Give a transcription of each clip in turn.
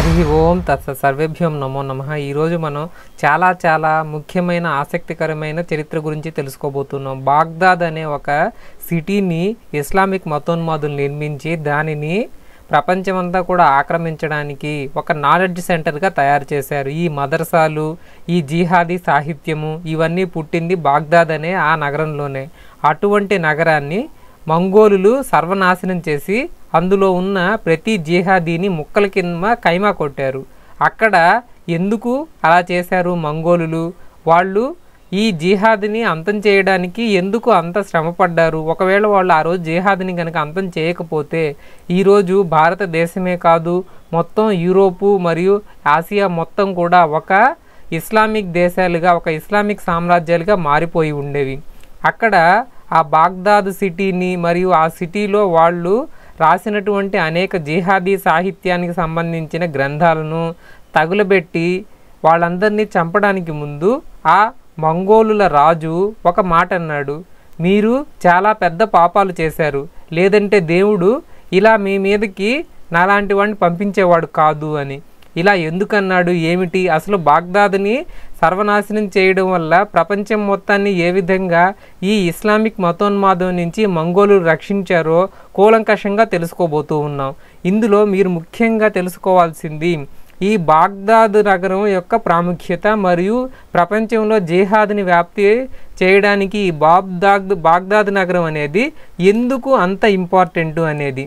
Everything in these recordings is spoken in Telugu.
హరి ఓం తత్స సర్వేభ్యం నమో నమ ఈరోజు మనం చాలా చాలా ముఖ్యమైన ఆసక్తికరమైన చరిత్ర గురించి తెలుసుకోబోతున్నాం బాగ్దాద్ అనే ఒక సిటీని ఇస్లామిక్ మతోన్మాదులు నిర్మించి దానిని ప్రపంచమంతా కూడా ఆక్రమించడానికి ఒక నాలెడ్జ్ సెంటర్గా తయారు చేశారు ఈ మదర్సాలు ఈ జీహాదీ సాహిత్యము ఇవన్నీ పుట్టింది బాగ్దాద్ అనే ఆ నగరంలోనే అటువంటి నగరాన్ని మంగోలులు సర్వనాశనం చేసి అందులో ఉన్న ప్రతి జిహాదీని ముక్కల కింద కైమా కొట్టారు అక్కడ ఎందుకు అలా చేశారు మంగోలులు వాళ్ళు ఈ జిహాద్ని అంతం చేయడానికి ఎందుకు అంత శ్రమపడ్డారు ఒకవేళ వాళ్ళు ఆ రోజు జిహాద్ని కనుక అంతం చేయకపోతే ఈరోజు భారతదేశమే కాదు మొత్తం యూరోపు మరియు ఆసియా మొత్తం కూడా ఒక ఇస్లామిక్ దేశాలుగా ఒక ఇస్లామిక్ సామ్రాజ్యాలుగా మారిపోయి ఉండేవి అక్కడ ఆ బాగ్దాద్ సిటీని మరియు ఆ సిటీలో వాళ్ళు రాసినటువంటి అనేక జిహాదీ సాహిత్యానికి సంబంధించిన గ్రంథాలను తగులబెట్టి వాళ్ళందరినీ చంపడానికి ముందు ఆ మంగోలుల రాజు ఒక మాట అన్నాడు మీరు చాలా పెద్ద పాపాలు చేశారు లేదంటే దేవుడు ఇలా మీ మీదకి నాలాంటి వాడిని పంపించేవాడు కాదు అని ఇలా ఎందుకన్నాడు ఏమిటి అసలు బాగ్దాద్ని సర్వనాశనం చేయడం వల్ల ప్రపంచం మొత్తాన్ని ఏ విధంగా ఈ ఇస్లామిక్ మతోన్మాదం నుంచి మంగోలు రక్షించారో కూలంకషంగా తెలుసుకోబోతూ ఉన్నాం ఇందులో మీరు ముఖ్యంగా తెలుసుకోవాల్సింది ఈ బాగ్దాద్ నగరం యొక్క ప్రాముఖ్యత మరియు ప్రపంచంలో జేహాద్ని వ్యాప్తి చేయడానికి ఈ బాబ్దాగ్ బాగ్దాద్ నగరం అనేది ఎందుకు అంత ఇంపార్టెంట్ అనేది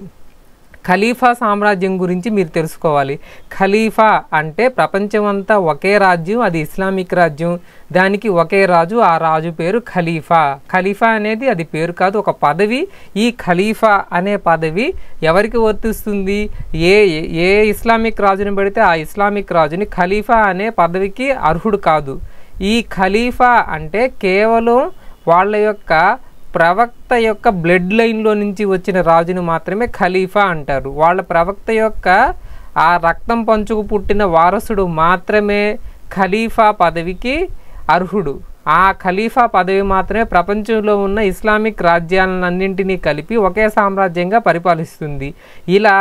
ఖలీఫా సామ్రాజ్యం గురించి మీరు తెలుసుకోవాలి ఖలీఫా అంటే ప్రపంచమంతా ఒకే రాజ్యం అది ఇస్లామిక్ రాజ్యం దానికి ఒకే రాజు ఆ రాజు పేరు ఖలీఫా ఖలీఫా అనేది అది పేరు కాదు ఒక పదవి ఈ ఖలీఫా అనే పదవి ఎవరికి వర్తిస్తుంది ఏ ఏ ఇస్లామిక్ రాజుని పెడితే ఆ ఇస్లామిక్ రాజుని ఖలీఫా అనే పదవికి అర్హుడు కాదు ఈ ఖలీఫా అంటే కేవలం వాళ్ళ యొక్క ప్రవక్త యొక్క బ్లడ్ లైన్లో నుంచి వచ్చిన రాజును మాత్రమే ఖలీఫా అంటారు వాళ్ళ ప్రవక్త యొక్క ఆ రక్తం పంచుకు పుట్టిన వారసుడు మాత్రమే ఖలీఫా పదవికి అర్హుడు ఆ ఖలీఫా పదవి మాత్రమే ప్రపంచంలో ఉన్న ఇస్లామిక్ రాజ్యాలన్నింటినీ కలిపి ఒకే సామ్రాజ్యంగా పరిపాలిస్తుంది ఇలా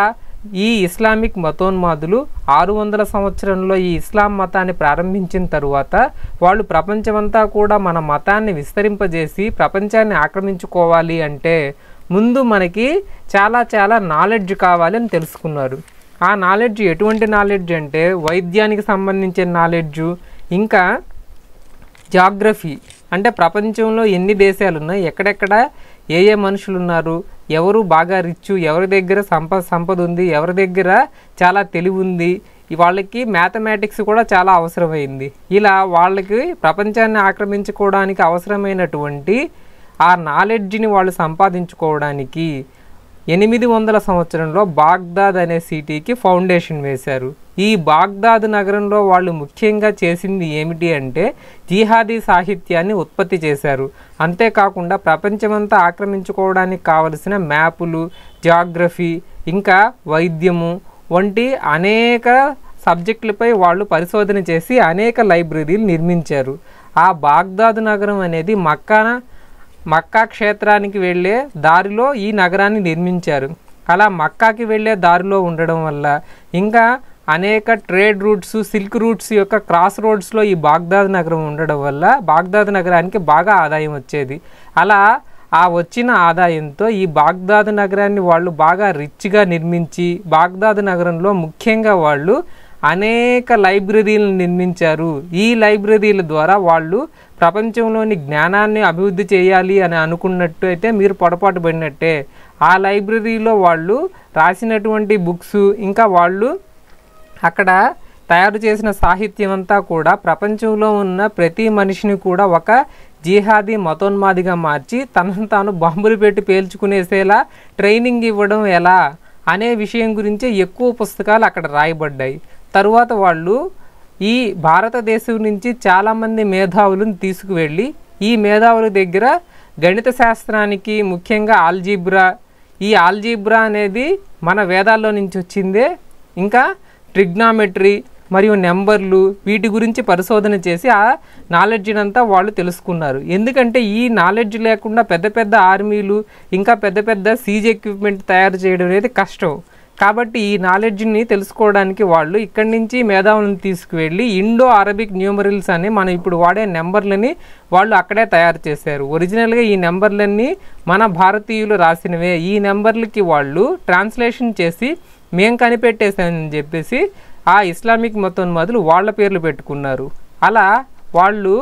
ఈ ఇస్లామిక్ మతోన్మాదులు ఆరు వందల సంవత్సరంలో ఈ ఇస్లాం మతాన్ని ప్రారంభించిన తరువాత వాళ్ళు ప్రపంచమంతా కూడా మన మతాన్ని విస్తరింపజేసి ప్రపంచాన్ని ఆక్రమించుకోవాలి అంటే ముందు మనకి చాలా చాలా నాలెడ్జ్ కావాలని తెలుసుకున్నారు ఆ నాలెడ్జ్ ఎటువంటి నాలెడ్జ్ అంటే వైద్యానికి సంబంధించిన నాలెడ్జు ఇంకా జాగ్రఫీ అంటే ప్రపంచంలో ఎన్ని దేశాలు ఉన్నాయి ఎక్కడెక్కడ ఏ ఏ మనుషులు ఉన్నారు ఎవరు బాగా రిచ్ ఎవరి దగ్గర సంపద సంపద ఉంది ఎవరి దగ్గర చాలా తెలివి ఉంది వాళ్ళకి మ్యాథమెటిక్స్ కూడా చాలా అవసరమైంది ఇలా వాళ్ళకి ప్రపంచాన్ని ఆక్రమించుకోవడానికి అవసరమైనటువంటి ఆ నాలెడ్జ్ని వాళ్ళు సంపాదించుకోవడానికి ఎనిమిది వందల సంవత్సరంలో బాగ్దాద్ అనే సిటీకి ఫౌండేషన్ వేశారు ఈ బాగ్దాద్ నగరంలో వాళ్ళు ముఖ్యంగా చేసింది ఏమిటి అంటే జిహాదీ సాహిత్యాన్ని ఉత్పత్తి చేశారు అంతేకాకుండా ప్రపంచమంతా ఆక్రమించుకోవడానికి కావలసిన మ్యాపులు జాగ్రఫీ ఇంకా వైద్యము వంటి అనేక సబ్జెక్టులపై వాళ్ళు పరిశోధన చేసి అనేక లైబ్రరీలు నిర్మించారు ఆ బాగ్దాద్ నగరం అనేది మక్కాన మక్కా క్షేత్రానికి వెళ్ళే దారిలో ఈ నగరాన్ని నిర్మించారు అలా మక్కాకి వెళ్ళే దారిలో ఉండడం వల్ల ఇంకా అనేక ట్రేడ్ రూట్స్ సిల్క్ రూట్స్ యొక్క క్రాస్ రోడ్స్లో ఈ బాగ్దాద్ నగరం ఉండడం వల్ల బాగ్దాద్ నగరానికి బాగా ఆదాయం వచ్చేది అలా ఆ వచ్చిన ఆదాయంతో ఈ బాగ్దాద్ నగరాన్ని వాళ్ళు బాగా రిచ్గా నిర్మించి బాగ్దాద్ నగరంలో ముఖ్యంగా వాళ్ళు అనేక లైబ్రరీలను నిర్మించారు ఈ లైబ్రరీల ద్వారా వాళ్ళు ప్రపంచంలోని జ్ఞానాన్ని అభివృద్ధి చేయాలి అని అనుకున్నట్టు అయితే మీరు పొరపాటు పడినట్టే ఆ లైబ్రరీలో వాళ్ళు రాసినటువంటి బుక్స్ ఇంకా వాళ్ళు అక్కడ తయారు చేసిన సాహిత్యం అంతా కూడా ప్రపంచంలో ఉన్న ప్రతి మనిషిని కూడా ఒక జీహాదీ మతోన్మాదిగా మార్చి తనను తాను బాంబులు పెట్టి పేల్చుకునేసేలా ట్రైనింగ్ ఇవ్వడం ఎలా అనే విషయం గురించి ఎక్కువ పుస్తకాలు అక్కడ రాయబడ్డాయి తరువాత వాళ్ళు ఈ భారతదేశం నుంచి చాలామంది మేధావులను తీసుకువెళ్ళి ఈ మేధావుల దగ్గర గణిత శాస్త్రానికి ముఖ్యంగా ఆల్జీబ్రా ఈ ఆల్జీబ్రా అనేది మన వేదాల్లో నుంచి వచ్చిందే ఇంకా ట్రిగ్నామెట్రీ మరియు నెంబర్లు వీటి గురించి పరిశోధన చేసి ఆ నాలెడ్జ్నంతా వాళ్ళు తెలుసుకున్నారు ఎందుకంటే ఈ నాలెడ్జ్ లేకుండా పెద్ద పెద్ద ఆర్మీలు ఇంకా పెద్ద పెద్ద సీజ్ ఎక్విప్మెంట్ తయారు చేయడం అనేది కష్టం కాబట్టి ఈ నాలెడ్జ్ని తెలుసుకోవడానికి వాళ్ళు ఇక్కడి నుంచి మేధావులను తీసుకువెళ్ళి ఇండో అరబిక్ న్యూమరల్స్ అని మనం ఇప్పుడు వాడే నెంబర్లని వాళ్ళు అక్కడే తయారు చేశారు ఒరిజినల్గా ఈ నెంబర్లన్నీ మన భారతీయులు రాసినవే ఈ నెంబర్లకి వాళ్ళు ట్రాన్స్లేషన్ చేసి మేం కనిపెట్టేశామని చెప్పేసి ఆ ఇస్లామిక్ మొదలు వాళ్ళ పేర్లు పెట్టుకున్నారు అలా వాళ్ళు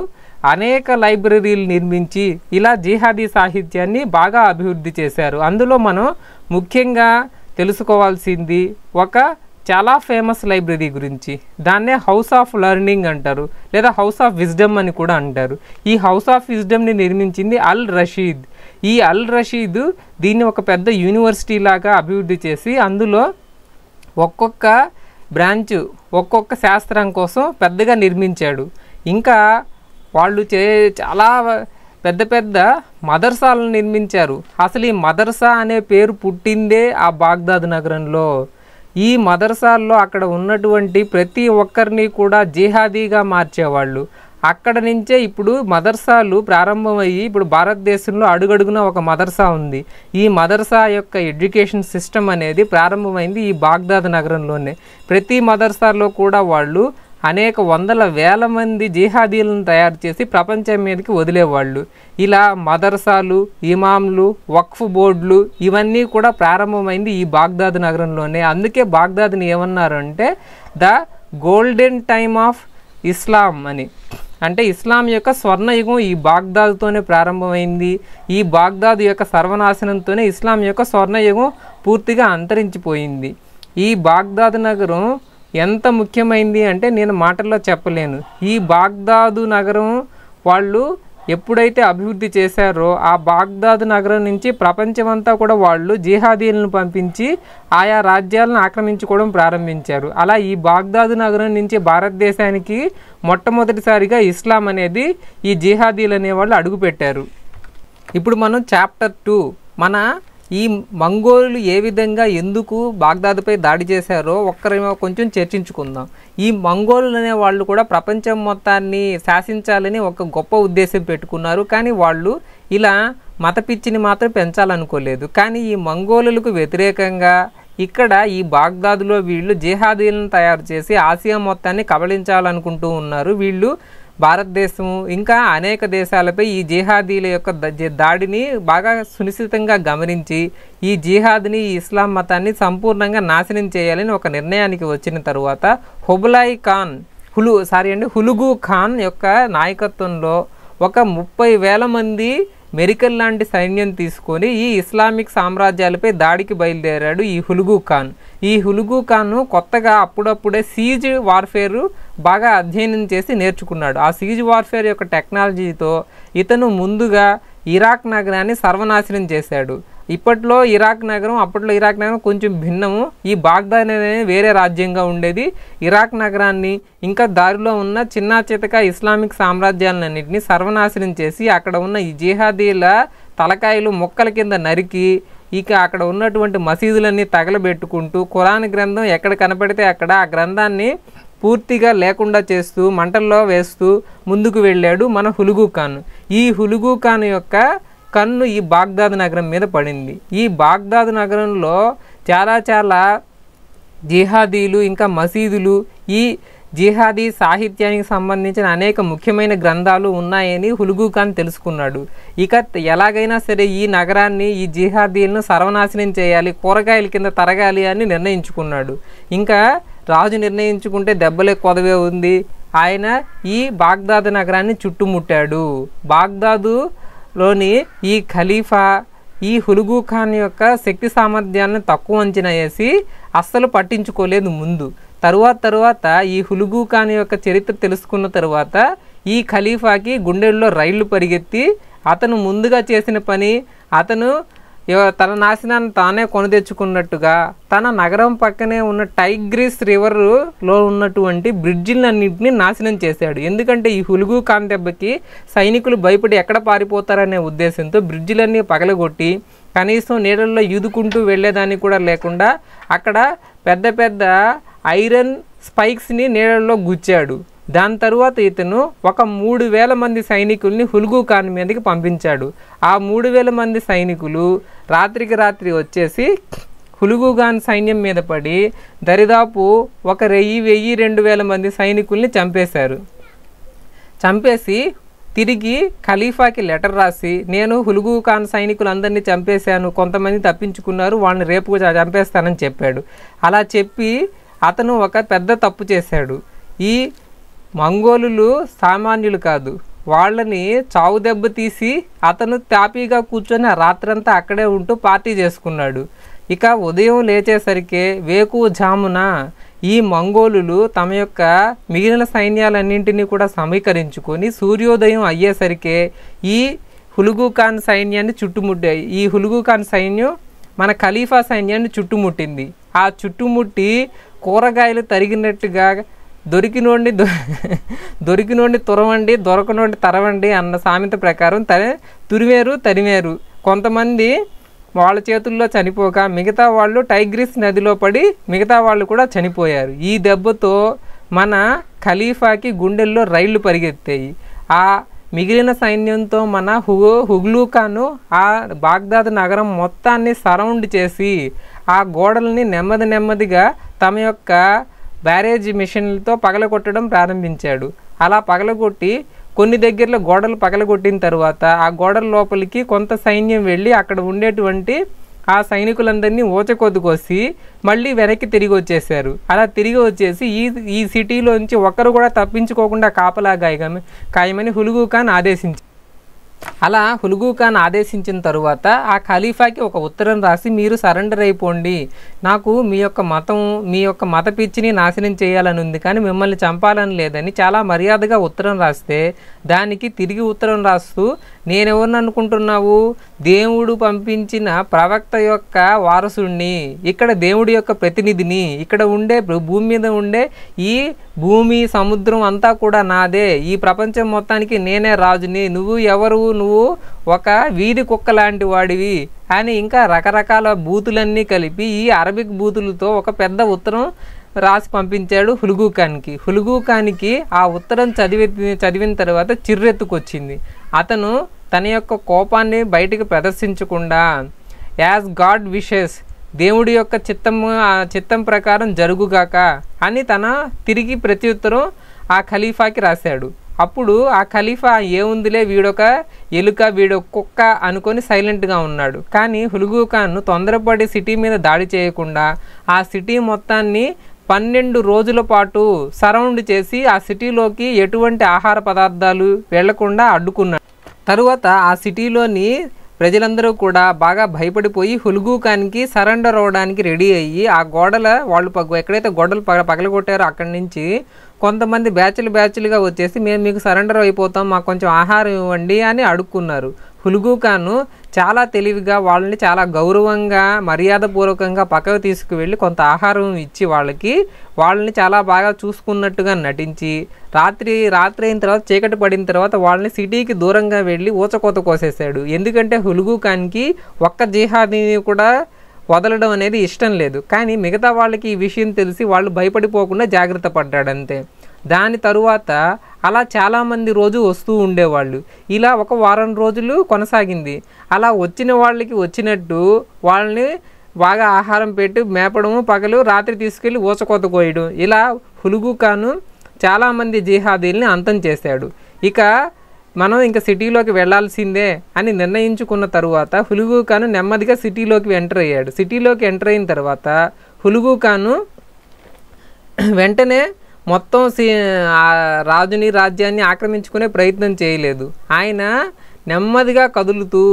అనేక లైబ్రరీలు నిర్మించి ఇలా జిహాదీ సాహిత్యాన్ని బాగా అభివృద్ధి చేశారు అందులో మనం ముఖ్యంగా తెలుసుకోవాల్సింది ఒక చాలా ఫేమస్ లైబ్రరీ గురించి దాన్నే హౌస్ ఆఫ్ లర్నింగ్ అంటారు లేదా హౌస్ ఆఫ్ విజ్డమ్ అని కూడా అంటారు ఈ హౌస్ ఆఫ్ విజ్డమ్ని నిర్మించింది అల్ రషీద్ ఈ అల్ రషీద్ దీన్ని ఒక పెద్ద యూనివర్సిటీ లాగా అభివృద్ధి చేసి అందులో ఒక్కొక్క బ్రాంచ్ ఒక్కొక్క శాస్త్రం కోసం పెద్దగా నిర్మించాడు ఇంకా వాళ్ళు చే చాలా పెద్ద పెద్ద మదర్సాలను నిర్మించారు అసలు ఈ మదర్సా అనే పేరు పుట్టిందే ఆ బాగ్దాద్ నగరంలో ఈ మదర్సాల్లో అక్కడ ఉన్నటువంటి ప్రతి ఒక్కరిని కూడా జిహాదీగా మార్చేవాళ్ళు అక్కడ నుంచే ఇప్పుడు మదర్సాలు ప్రారంభమయ్యి ఇప్పుడు భారతదేశంలో అడుగడుగున ఒక మదర్సా ఉంది ఈ మదర్సా యొక్క ఎడ్యుకేషన్ సిస్టమ్ అనేది ప్రారంభమైంది ఈ బాగ్దాద్ నగరంలోనే ప్రతి మదర్సాలో కూడా వాళ్ళు అనేక వందల వేల మంది జిహాదీలను తయారు చేసి ప్రపంచం మీదకి వదిలేవాళ్ళు ఇలా మదర్సాలు ఇమాంలు వక్ఫ్ బోర్డులు ఇవన్నీ కూడా ప్రారంభమైంది ఈ బాగ్దాద్ నగరంలోనే అందుకే బాగ్దాద్ని ఏమన్నారంటే the golden time of Islam అని అంటే ఇస్లాం యొక్క స్వర్ణయుగం ఈ బాగ్దాద్తోనే ప్రారంభమైంది ఈ బాగ్దాద్ యొక్క సర్వనాశనంతోనే ఇస్లాం యొక్క స్వర్ణయుగం పూర్తిగా అంతరించిపోయింది ఈ బాగ్దాద్ నగరం ఎంత ముఖ్యమైంది అంటే నేను మాటల్లో చెప్పలేను ఈ బాగ్దాదు నగరం వాళ్ళు ఎప్పుడైతే అభివృద్ధి చేశారో ఆ బాగ్దాదు నగరం నుంచి ప్రపంచమంతా కూడా వాళ్ళు జిహాదీలను పంపించి ఆయా రాజ్యాలను ఆక్రమించుకోవడం ప్రారంభించారు అలా ఈ బాగ్దాదు నగరం నుంచి భారతదేశానికి మొట్టమొదటిసారిగా ఇస్లాం అనేది ఈ జిహాదీలు అనేవాళ్ళు అడుగుపెట్టారు ఇప్పుడు మనం చాప్టర్ టూ మన ఈ మంగోలు ఏ విధంగా ఎందుకు బాగ్దాద్పై దాడి చేశారో ఒక్కరేమో కొంచెం చర్చించుకుందాం ఈ మంగోలు అనే వాళ్ళు కూడా ప్రపంచం మొత్తాన్ని శాసించాలని ఒక గొప్ప ఉద్దేశం పెట్టుకున్నారు కానీ వాళ్ళు ఇలా మత పిచ్చిని మాత్రం పెంచాలనుకోలేదు కానీ ఈ మంగోలులకు వ్యతిరేకంగా ఇక్కడ ఈ బాగ్దాద్లో వీళ్ళు జిహాదీలను తయారు చేసి ఆసియా మొత్తాన్ని కబళించాలనుకుంటూ ఉన్నారు వీళ్ళు భారతదేశము ఇంకా అనేక దేశాలపై ఈ జిహాదీల యొక్క దాడిని బాగా సునిశ్చితంగా గమనించి ఈ జిహాద్ని ఈ ఇస్లాం మతాన్ని సంపూర్ణంగా నాశనం చేయాలని ఒక నిర్ణయానికి వచ్చిన తరువాత హుబులాయి ఖాన్ హులు సారీ అండి హులుగు ఖాన్ యొక్క నాయకత్వంలో ఒక ముప్పై వేల మంది మెరికల్ లాంటి సైన్యం తీసుకొని ఈ ఇస్లామిక్ సామ్రాజ్యాలపై దాడికి బయలుదేరాడు ఈ హులుగు ఖాన్ ఈ హులుగు ఖాన్ను కొత్తగా అప్పుడప్పుడే సీజ్ వార్ఫేరు బాగా అధ్యయనం చేసి నేర్చుకున్నాడు ఆ సీజ్ వార్ఫేర్ యొక్క టెక్నాలజీతో ఇతను ముందుగా ఇరాక్ నగరాన్ని సర్వనాశనం చేశాడు ఇప్పట్లో ఇరాక్ నగరం అప్పట్లో ఇరాక్ నగరం కొంచెం భిన్నము ఈ బాగ్దాద్ అనేది వేరే రాజ్యంగా ఉండేది ఇరాక్ నగరాన్ని ఇంకా దారిలో ఉన్న చిన్న చితక ఇస్లామిక్ సామ్రాజ్యాలన్నింటినీ సర్వనాశనం చేసి అక్కడ ఉన్న ఈ జిహాదీల తలకాయలు మొక్కల కింద నరికి ఇక అక్కడ ఉన్నటువంటి మసీదులన్నీ తగలబెట్టుకుంటూ ఖురాన్ గ్రంథం ఎక్కడ కనపడితే అక్కడ ఆ గ్రంథాన్ని పూర్తిగా లేకుండా చేస్తూ మంటల్లో వేస్తూ ముందుకు వెళ్ళాడు మన హులుగు ఖాన్ ఈ హులుగు ఖాన్ యొక్క కన్ను ఈ బాగ్దాద్ నగరం మీద పడింది ఈ బాగ్దాద్ నగరంలో చాలా చాలా జిహాదీలు ఇంకా మసీదులు ఈ జిహాదీ సాహిత్యానికి సంబంధించిన అనేక ముఖ్యమైన గ్రంథాలు ఉన్నాయని హులుగు ఖాన్ తెలుసుకున్నాడు ఇక ఎలాగైనా సరే ఈ నగరాన్ని ఈ జిహాదీలను సర్వనాశనం చేయాలి కూరగాయల కింద తరగాలి అని నిర్ణయించుకున్నాడు ఇంకా రాజు నిర్ణయించుకుంటే దెబ్బలే కొదవే ఉంది ఆయన ఈ బాగ్దాద్ నగరాన్ని చుట్టుముట్టాడు బాగ్దాదు లోని ఈ ఖలీఫా ఈ హులుగు ఖాన్ యొక్క శక్తి సామర్థ్యాలను తక్కువ అంచనా వేసి అస్సలు పట్టించుకోలేదు ముందు తరువాత తరువాత ఈ హులుగు ఖాన్ యొక్క చరిత్ర తెలుసుకున్న తరువాత ఈ ఖలీఫాకి గుండెల్లో రైళ్లు పరిగెత్తి అతను ముందుగా చేసిన పని అతను తన నాశనాన్ని తానే కొని తెచ్చుకున్నట్టుగా తన నగరం పక్కనే ఉన్న టైగ్రిస్ రివర్లో ఉన్నటువంటి బ్రిడ్జిలన్నింటినీ నాశనం చేశాడు ఎందుకంటే ఈ హులుగు కాంతెబ్బకి సైనికులు భయపడి ఎక్కడ పారిపోతారనే ఉద్దేశంతో బ్రిడ్జిలన్నీ పగలగొట్టి కనీసం నీళ్ళల్లో ఈదుకుంటూ వెళ్ళేదానికి కూడా లేకుండా అక్కడ పెద్ద పెద్ద ఐరన్ స్పైక్స్ని నీళ్ళల్లో గుచ్చాడు దాని తరువాత ఇతను ఒక మూడు వేల మంది సైనికుల్ని హుల్గు ఖాన్ మీదకి పంపించాడు ఆ మూడు వేల మంది సైనికులు రాత్రికి రాత్రి వచ్చేసి హులుగు ఖాన్ సైన్యం మీద పడి దరిదాపు ఒక వెయ్యి వెయ్యి రెండు వేల మంది సైనికుల్ని చంపేశారు చంపేసి తిరిగి ఖలీఫాకి లెటర్ రాసి నేను హులుగు ఖాన్ సైనికులందరినీ చంపేశాను కొంతమంది తప్పించుకున్నారు వాళ్ళని రేపు చంపేస్తానని చెప్పాడు అలా చెప్పి అతను ఒక పెద్ద తప్పు చేశాడు ఈ మంగోలులు సామాన్యులు కాదు వాళ్ళని చావు దెబ్బ తీసి అతను తాపీగా కూర్చొని రాత్రంతా అక్కడే ఉంటూ పార్టీ చేసుకున్నాడు ఇక ఉదయం లేచేసరికి వేకువ జామున ఈ మంగోలులు తమ యొక్క మిగిలిన సైన్యాలన్నింటినీ కూడా సమీకరించుకొని సూర్యోదయం అయ్యేసరికే ఈ హులుగు ఖాన్ సైన్యాన్ని చుట్టుముట్టాయి ఈ హులుగు ఖాన్ సైన్యం మన ఖలీఫా సైన్యాన్ని చుట్టుముట్టింది ఆ చుట్టుముట్టి కూరగాయలు తరిగినట్టుగా దొరికినోడిని దొరికినోడిని తురవండి దొరకనోడిని తరవండి అన్న సామెత ప్రకారం తరి తురివేరు తరివేరు కొంతమంది వాళ్ళ చేతుల్లో చనిపోక మిగతా వాళ్ళు టైగ్రిస్ నదిలో పడి మిగతా వాళ్ళు కూడా చనిపోయారు ఈ దెబ్బతో మన ఖలీఫాకి గుండెల్లో రైళ్లు పరిగెత్తాయి ఆ మిగిలిన సైన్యంతో మన హుగో హుగ్లూకాను ఆ బాగ్దాద్ నగరం మొత్తాన్ని సరౌండ్ చేసి ఆ గోడల్ని నెమ్మది నెమ్మదిగా తమ యొక్క బ్యారేజ్ మిషన్లతో పగలగొట్టడం ప్రారంభించాడు అలా పగలగొట్టి కొన్ని దగ్గరలో గోడలు పగలగొట్టిన తర్వాత ఆ గోడల లోపలికి కొంత సైన్యం వెళ్ళి అక్కడ ఉండేటువంటి ఆ సైనికులందరినీ ఊచకొద్దుకొసి మళ్ళీ వెనక్కి తిరిగి వచ్చేసారు అలా తిరిగి వచ్చేసి ఈ ఈ సిటీలోంచి ఒక్కరు కూడా తప్పించుకోకుండా కాపలా గాయమని హులుగు ఖాన్ ఆదేశించారు అలా హులుగు ఖాన్ ఆదేశించిన తరువాత ఆ ఖలీఫాకి ఒక ఉత్తరం రాసి మీరు సరెండర్ అయిపోండి నాకు మీ యొక్క మతం మీ యొక్క మత పిచ్చిని నాశనం చేయాలని ఉంది కానీ మిమ్మల్ని చంపాలని లేదని చాలా మర్యాదగా ఉత్తరం రాస్తే దానికి తిరిగి ఉత్తరం రాస్తూ నేనెవరిని అనుకుంటున్నావు దేవుడు పంపించిన ప్రవక్త యొక్క వారసుణ్ణి ఇక్కడ దేవుడి యొక్క ప్రతినిధిని ఇక్కడ ఉండే భూమి మీద ఉండే ఈ భూమి సముద్రం అంతా కూడా నాదే ఈ ప్రపంచం మొత్తానికి నేనే రాజుని నువ్వు ఎవరు నువ్వు ఒక వీధి కుక్క లాంటి వాడివి అని ఇంకా రకరకాల బూతులన్నీ కలిపి ఈ అరబిక్ బూతులతో ఒక పెద్ద ఉత్తరం రాసి పంపించాడు హులుగు ఖాన్కి ఆ ఉత్తరం చదివి చదివిన తర్వాత చిర్రెత్తుకొచ్చింది అతను తన యొక్క కోపాన్ని బయటికి ప్రదర్శించకుండా యాజ్ గాడ్ విషెస్ దేవుడి యొక్క చిత్తం చిత్తం ప్రకారం జరుగుగాక అని తన తిరిగి ప్రత్యుత్తరం ఆ ఖలీఫాకి రాశాడు అప్పుడు ఆ ఖలీఫా ఏముందిలే వీడొక ఎలుక వీడొక కుక్క అనుకొని సైలెంట్గా ఉన్నాడు కానీ హులుగు తొందరపడి సిటీ మీద దాడి చేయకుండా ఆ సిటీ మొత్తాన్ని పన్నెండు రోజుల పాటు సరౌండ్ చేసి ఆ సిటీలోకి ఎటువంటి ఆహార పదార్థాలు వెళ్లకుండా అడ్డుకున్నాడు తరువాత ఆ సిటీలోని ప్రజలందరూ కూడా బాగా భయపడిపోయి హుల్గు సరెండర్ అవ్వడానికి రెడీ అయ్యి ఆ గోడల వాళ్ళు పగ ఎక్కడైతే గోడలు పగ పగలగొట్టారో అక్కడి నుంచి కొంతమంది బ్యాచ్లు బ్యాచ్లుగా వచ్చేసి మేము మీకు సరెండర్ అయిపోతాం మాకు కొంచెం ఆహారం ఇవ్వండి అని అడుక్కున్నారు హులుగుఖాను చాలా తెలివిగా వాళ్ళని చాలా గౌరవంగా మర్యాదపూర్వకంగా పక్కకు తీసుకువెళ్ళి కొంత ఆహారం ఇచ్చి వాళ్ళకి వాళ్ళని చాలా బాగా చూసుకున్నట్టుగా నటించి రాత్రి రాత్రి అయిన తర్వాత చీకటి పడిన తర్వాత వాళ్ళని సిటీకి దూరంగా వెళ్ళి ఊచకోత కోసేశాడు ఎందుకంటే హులుగుఖాన్కి ఒక్క జిహాదీని కూడా వదలడం అనేది ఇష్టం లేదు కానీ మిగతా వాళ్ళకి ఈ విషయం తెలిసి వాళ్ళు భయపడిపోకుండా జాగ్రత్త పడ్డాడంతే దాని తరువాత అలా చాలామంది రోజు వస్తూ ఉండేవాళ్ళు ఇలా ఒక వారం రోజులు కొనసాగింది అలా వచ్చిన వాళ్ళకి వచ్చినట్టు వాళ్ళని బాగా ఆహారం పెట్టి మేపడము పగలు రాత్రి తీసుకెళ్ళి ఊచకోత కోయడం ఇలా హులుగు కాను చాలామంది జిహాదీల్ని అంతం చేశాడు ఇక మనం ఇంకా సిటీలోకి వెళ్లాల్సిందే అని నిర్ణయించుకున్న తరువాత హులుగు కాను నెమ్మదిగా సిటీలోకి ఎంటర్ అయ్యాడు సిటీలోకి ఎంటర్ అయిన తర్వాత హులుగు కాను వెంటనే మొత్తం రాజుని రాజ్యాన్ని ఆక్రమించుకునే ప్రయత్నం చేయలేదు ఆయన నెమ్మదిగా కదులుతూ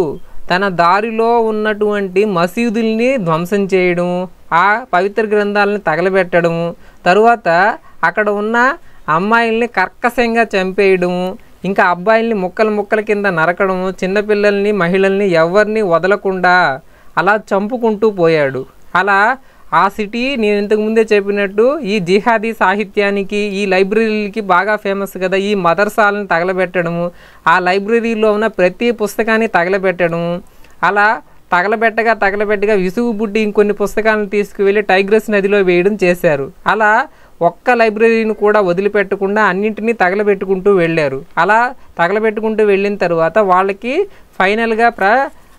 తన దారిలో ఉన్నటువంటి మసీదుల్ని ధ్వంసం చేయడం ఆ పవిత్ర గ్రంథాలను తగలబెట్టడం తరువాత అక్కడ ఉన్న అమ్మాయిల్ని కర్కశంగా చంపేయడం ఇంకా అబ్బాయిల్ని ముక్కలు ముక్కల కింద నరకడం చిన్నపిల్లల్ని మహిళల్ని ఎవరిని వదలకుండా అలా చంపుకుంటూ పోయాడు అలా ఆ సిటీ నేను ఇంతకుముందే చెప్పినట్టు ఈ జిహాదీ సాహిత్యానికి ఈ లైబ్రరీలకి బాగా ఫేమస్ కదా ఈ మదర్సాలను తగలబెట్టడము ఆ లైబ్రరీలో ఉన్న ప్రతి పుస్తకాన్ని తగలబెట్టడము అలా తగలబెట్టగా తగలబెట్టగా విసుగుబుడ్డి ఇంకొన్ని పుస్తకాలను తీసుకువెళ్ళి టైగ్రస్ నదిలో వేయడం చేశారు అలా ఒక్క లైబ్రరీని కూడా వదిలిపెట్టకుండా అన్నింటినీ తగలబెట్టుకుంటూ వెళ్ళారు అలా తగలబెట్టుకుంటూ వెళ్ళిన తర్వాత వాళ్ళకి ఫైనల్గా ప్ర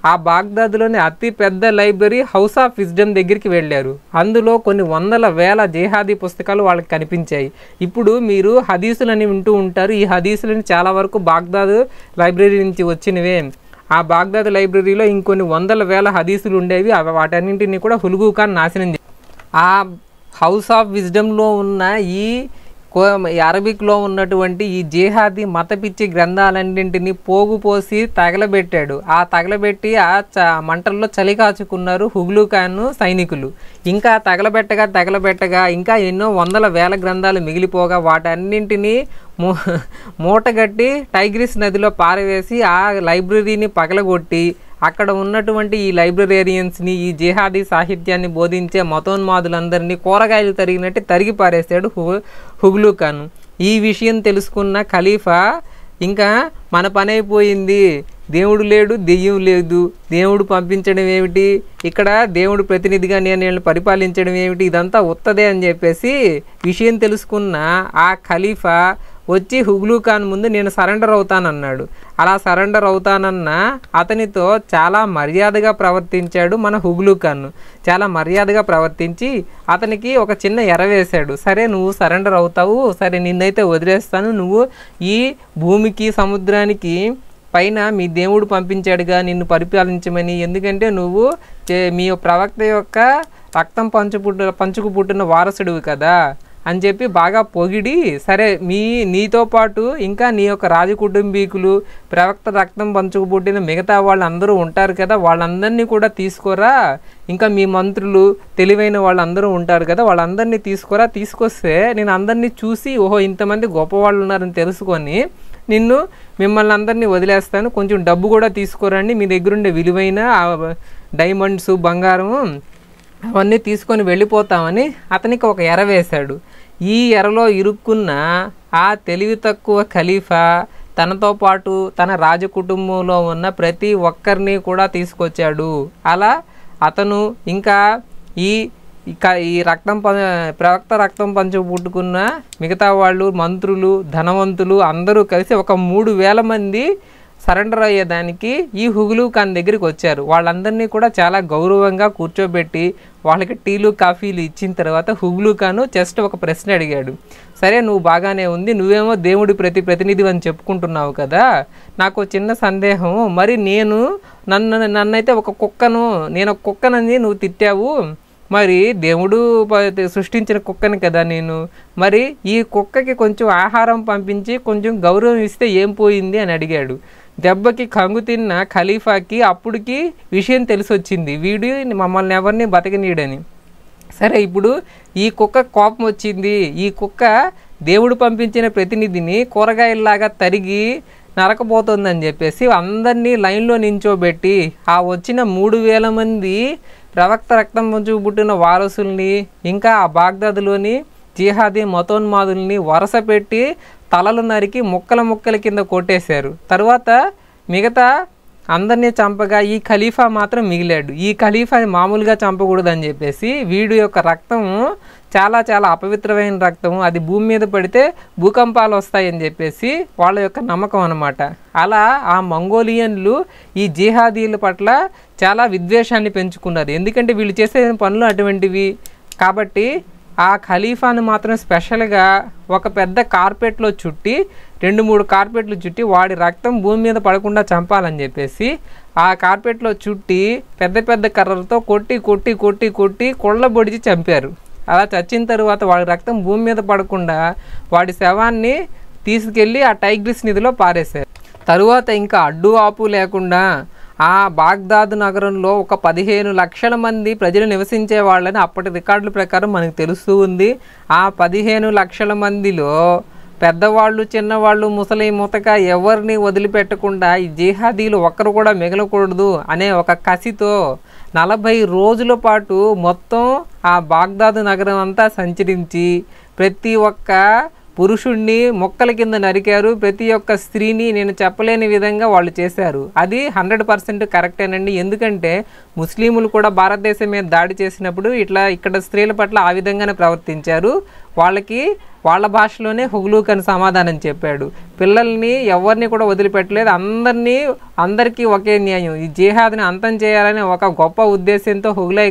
ఆ బాగ్దాద్లోని అతి పెద్ద లైబ్రరీ హౌస్ ఆఫ్ విజ్డమ్ దగ్గరికి వెళ్ళారు అందులో కొన్ని వందల వేల జేహాదీ పుస్తకాలు వాళ్ళకి కనిపించాయి ఇప్పుడు మీరు హదీసులని వింటూ ఉంటారు ఈ హదీసులని చాలా వరకు బాగ్దాద్ లైబ్రరీ నుంచి వచ్చినవే ఆ బాగ్దాద్ లైబ్రరీలో ఇంకొన్ని వందల వేల హదీసులు ఉండేవి వాటన్నింటినీ కూడా హులుగు కాని నాశనం ఆ హౌస్ ఆఫ్ విజ్డమ్లో ఉన్న ఈ అరబిక్లో ఉన్నటువంటి ఈ జేహాది మతపిచ్చి గ్రంథాలన్నింటినీ పోగుపోసి తగలబెట్టాడు ఆ తగలబెట్టి ఆ చ మంటల్లో చలి కాచుకున్నారు హుగ్లూ ఖాన్ సైనికులు ఇంకా తగలబెట్టగా తగలబెట్టగా ఇంకా ఎన్నో వందల వేల గ్రంథాలు మిగిలిపోగా వాటన్నింటినీ మూ మూటగట్టి టైగ్రిస్ నదిలో పారవేసి ఆ లైబ్రరీని పగలగొట్టి అక్కడ ఉన్నటువంటి ఈ లైబ్రరీరియన్స్ని ఈ జిహాదీ సాహిత్యాన్ని బోధించే మతోన్మాదులందరినీ కూరగాయలు తరిగినట్టు తరిగి పారేస్తాడు హు హుగ్లూ ఖాన్ ఈ విషయం తెలుసుకున్న ఖలీఫా ఇంకా మన పని అయిపోయింది దేవుడు లేడు దెయ్యం లేదు దేవుడు పంపించడం ఏమిటి ఇక్కడ దేవుడు ప్రతినిధిగా నేను వీళ్ళని పరిపాలించడం ఏమిటి ఇదంతా ఉత్తదే అని చెప్పేసి విషయం తెలుసుకున్న ఆ ఖలీఫా వచ్చి హుగ్లూ ఖాన్ ముందు నేను సరెండర్ అవుతానన్నాడు అలా సరెండర్ అవుతానన్న అతనితో చాలా మర్యాదగా ప్రవర్తించాడు మన హుగ్లూ ఖాన్ చాలా మర్యాదగా ప్రవర్తించి అతనికి ఒక చిన్న ఎర వేశాడు సరే నువ్వు సరెండర్ అవుతావు సరే నిన్నైతే వదిలేస్తాను నువ్వు ఈ భూమికి సముద్రానికి పైన మీ దేవుడు పంపించాడుగా నిన్ను పరిపాలించమని ఎందుకంటే నువ్వు మీ ప్రవక్త యొక్క రక్తం పంచు పుట్టు పంచుకు పుట్టిన వారసుడివి కదా అని చెప్పి బాగా పొగిడి సరే మీ నీతో పాటు ఇంకా నీ యొక్క రాజ కుటుంబీకులు ప్రవక్త రక్తం పంచుకుబుట్టిన మిగతా వాళ్ళందరూ ఉంటారు కదా వాళ్ళందరినీ కూడా తీసుకోరా ఇంకా మీ మంత్రులు తెలివైన వాళ్ళందరూ ఉంటారు కదా వాళ్ళందరినీ తీసుకోరా తీసుకొస్తే నేను అందరినీ చూసి ఓహో ఇంతమంది గొప్పవాళ్ళు ఉన్నారని తెలుసుకొని నిన్ను మిమ్మల్ని అందరినీ వదిలేస్తాను కొంచెం డబ్బు కూడా తీసుకోరండి మీ దగ్గరుండే విలువైన డైమండ్స్ బంగారం అవన్నీ తీసుకొని వెళ్ళిపోతామని అతనికి ఒక ఎర వేశాడు ఈ ఎరలో ఇరుక్కున్న ఆ తెలివి తక్కువ ఖలీఫా తనతో పాటు తన రాజకుటుంబంలో ఉన్న ప్రతి ఒక్కరిని కూడా తీసుకొచ్చాడు అలా అతను ఇంకా ఈ ఇక ఈ రక్తం ప్రవక్త రక్తం పంచు పుట్టుకున్న మిగతా వాళ్ళు మంత్రులు ధనవంతులు అందరూ కలిసి ఒక మూడు వేల మంది సరెండర్ అయ్యేదానికి ఈ హుగులు ఖాన్ దగ్గరికి వచ్చారు వాళ్ళందరినీ కూడా చాలా గౌరవంగా కూర్చోబెట్టి వాళ్ళకి టీలు కాఫీలు ఇచ్చిన తర్వాత హుగులు ఖాను జస్ట్ ఒక ప్రశ్న అడిగాడు సరే నువ్వు బాగానే ఉంది నువ్వేమో దేవుడి ప్రతి ప్రతినిధి అని చెప్పుకుంటున్నావు కదా నాకు చిన్న సందేహం మరి నేను నన్ను నన్నైతే ఒక కుక్కను నేను ఒక కుక్కనని నువ్వు తిట్టావు మరి దేవుడు సృష్టించిన కుక్కని కదా నేను మరి ఈ కుక్కకి కొంచెం ఆహారం పంపించి కొంచెం గౌరవం ఇస్తే ఏం పోయింది అని అడిగాడు దెబ్బకి కంగు తిన్న ఖలీఫాకి అప్పుడుకి విషయం తెలిసొచ్చింది వీడు మమ్మల్ని ఎవరిని బతకనీయడని సరే ఇప్పుడు ఈ కుక్క కోపం వచ్చింది ఈ కుక్క దేవుడు పంపించిన ప్రతినిధిని కూరగాయల్లాగా తరిగి నరకపోతుందని చెప్పేసి అందరినీ లైన్లో నించోబెట్టి ఆ వచ్చిన మూడు వేల మంది ప్రవక్త రక్తం ముంచు పుట్టిన వారసుల్ని ఇంకా ఆ బాగ్దాదులోని జిహాదీ మతోన్మాదుల్ని వరస పెట్టి తలలు నరికి ముక్కల ముక్కల కింద కొట్టేశారు తర్వాత మిగతా అందరినీ చంపగా ఈ ఖలీఫా మాత్రం మిగిలాడు ఈ ఖలీఫా మామూలుగా చంపకూడదు అని చెప్పేసి వీడి యొక్క రక్తం చాలా చాలా అపవిత్రమైన రక్తం అది భూమి మీద పడితే భూకంపాలు వస్తాయని చెప్పేసి వాళ్ళ యొక్క నమ్మకం అనమాట అలా ఆ మంగోలియన్లు ఈ జిహాదీల పట్ల చాలా విద్వేషాన్ని పెంచుకున్నారు ఎందుకంటే వీళ్ళు చేసే పనులు అటువంటివి కాబట్టి ఆ ఖలీఫాను మాత్రం స్పెషల్గా ఒక పెద్ద కార్పెట్లో చుట్టి రెండు మూడు కార్పెట్లు చుట్టి వాడి రక్తం భూమి మీద పడకుండా చంపాలని చెప్పేసి ఆ కార్పెట్లో చుట్టి పెద్ద పెద్ద కర్రలతో కొట్టి కొట్టి కొట్టి కొట్టి కొళ్ళ బొడిచి చంపారు అలా చచ్చిన తర్వాత వాడి రక్తం భూమి మీద పడకుండా వాడి శవాన్ని తీసుకెళ్ళి ఆ టైగ్రిస్ నిధిలో పారేశారు తరువాత ఇంకా అడ్డు ఆపు లేకుండా ఆ బాగ్దాద్ నగరంలో ఒక పదిహేను లక్షల మంది ప్రజలు నివసించే వాళ్ళని అప్పటి రికార్డుల ప్రకారం మనకు తెలుస్తూ ఉంది ఆ పదిహేను లక్షల మందిలో పెద్దవాళ్ళు చిన్నవాళ్ళు ముసలి ముతక ఎవరిని వదిలిపెట్టకుండా ఈ జిహాదీలు ఒక్కరు కూడా మిగలకూడదు అనే ఒక కసితో నలభై రోజుల పాటు మొత్తం ఆ బాగ్దాదు నగరం అంతా సంచరించి ప్రతి ఒక్క పురుషుణ్ణి మొక్కల కింద నరికారు ప్రతి ఒక్క స్త్రీని నేను చెప్పలేని విధంగా వాళ్ళు చేశారు అది హండ్రెడ్ పర్సెంట్ కరెక్టేనండి ఎందుకంటే ముస్లింలు కూడా భారతదేశం మీద దాడి చేసినప్పుడు ఇట్లా ఇక్కడ స్త్రీల పట్ల ఆ విధంగానే ప్రవర్తించారు వాళ్ళకి వాళ్ళ భాషలోనే హుగ్లూక్ అని సమాధానం చెప్పాడు పిల్లల్ని ఎవరిని కూడా వదిలిపెట్టలేదు అందరినీ అందరికీ ఒకే న్యాయం ఈ జిహాద్ని అంతం చేయాలనే ఒక గొప్ప ఉద్దేశంతో హుగ్లై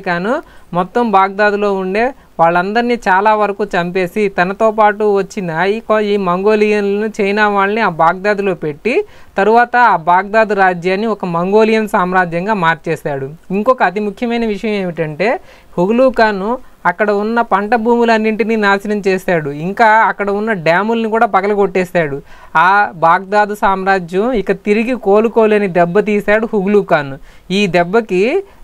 మొత్తం బాగ్దాద్లో ఉండే వాళ్ళందరినీ చాలా వరకు చంపేసి తనతో పాటు వచ్చిన ఈ మంగోలియన్లను చైనా వాళ్ళని ఆ బాగ్దాద్లో పెట్టి తరువాత ఆ బాగ్దాద్ రాజ్యాన్ని ఒక మంగోలియన్ సామ్రాజ్యంగా మార్చేశాడు ఇంకొక అతి ముఖ్యమైన విషయం ఏమిటంటే హుగ్లూ అక్కడ ఉన్న పంట భూములన్నింటినీ నాశనం చేశాడు ఇంకా అక్కడ ఉన్న డ్యాముల్ని కూడా పగలగొట్టేశాడు ఆ బాగ్దాదు సామ్రాజ్యం ఇక తిరిగి కోలుకోలేని దెబ్బ తీశాడు హుగ్లూ ఈ దెబ్బకి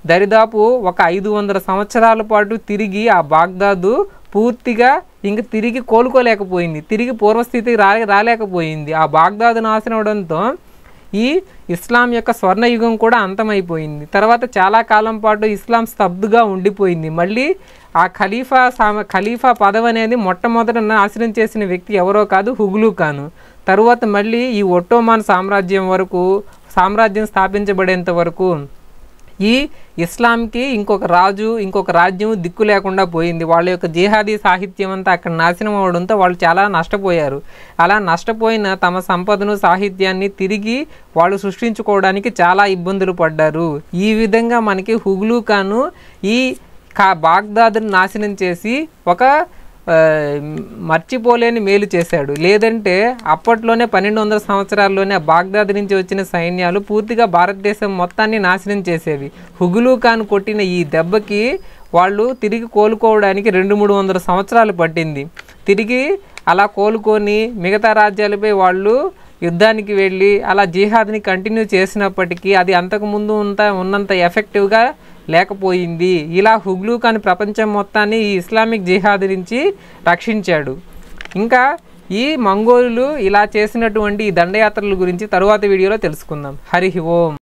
దరిదాపు ఒక ఐదు వందల సంవత్సరాల పాటు తిరిగి ఆ బాగ్దాదు పూర్తిగా ఇంక తిరిగి కోలుకోలేకపోయింది తిరిగి పూర్వస్థితికి రాలే రాలేకపోయింది ఆ బాగ్దాదు నాశనం అవడంతో ఈ ఇస్లాం యొక్క స్వర్ణయుగం కూడా అంతమైపోయింది తర్వాత చాలా కాలం పాటు ఇస్లాం స్తబ్దుగా ఉండిపోయింది మళ్ళీ ఆ ఖలీఫా సామ ఖలీఫా పదవి అనేది మొట్టమొదట నాశనం చేసిన వ్యక్తి ఎవరో కాదు హుగులు కాను తరువాత మళ్ళీ ఈ ఒట్టోమాన్ సామ్రాజ్యం వరకు సామ్రాజ్యం స్థాపించబడేంత వరకు ఈ ఇస్లాంకి ఇంకొక రాజు ఇంకొక రాజ్యం దిక్కు లేకుండా పోయింది వాళ్ళ యొక్క జిహాదీ సాహిత్యం అంతా అక్కడ నాశనం అవడంతో వాళ్ళు చాలా నష్టపోయారు అలా నష్టపోయిన తమ సంపదను సాహిత్యాన్ని తిరిగి వాళ్ళు సృష్టించుకోవడానికి చాలా ఇబ్బందులు పడ్డారు ఈ విధంగా మనకి హుగ్లూ ఖాను ఈ కా బాగ్దాద్ని నాశనం చేసి ఒక మర్చిపోలేని మేలు చేశాడు లేదంటే అప్పట్లోనే పన్నెండు వందల సంవత్సరాల్లోనే బాగ్దాద్ నుంచి వచ్చిన సైన్యాలు పూర్తిగా భారతదేశం మొత్తాన్ని నాశనం చేసేవి హుగులు ఖాన్ కొట్టిన ఈ దెబ్బకి వాళ్ళు తిరిగి కోలుకోవడానికి రెండు మూడు వందల సంవత్సరాలు పట్టింది తిరిగి అలా కోలుకొని మిగతా రాజ్యాలపై వాళ్ళు యుద్ధానికి వెళ్ళి అలా జిహాద్ని కంటిన్యూ చేసినప్పటికీ అది అంతకుముందు ఉంట ఉన్నంత ఎఫెక్టివ్గా లేకపోయింది ఇలా హుగ్లూక్ అని ప్రపంచం మొత్తాన్ని ఈ ఇస్లామిక్ జిహాద్ నుంచి రక్షించాడు ఇంకా ఈ మంగోలు ఇలా చేసినటువంటి దండయాత్రల గురించి తరువాత వీడియోలో తెలుసుకుందాం హరి ఓం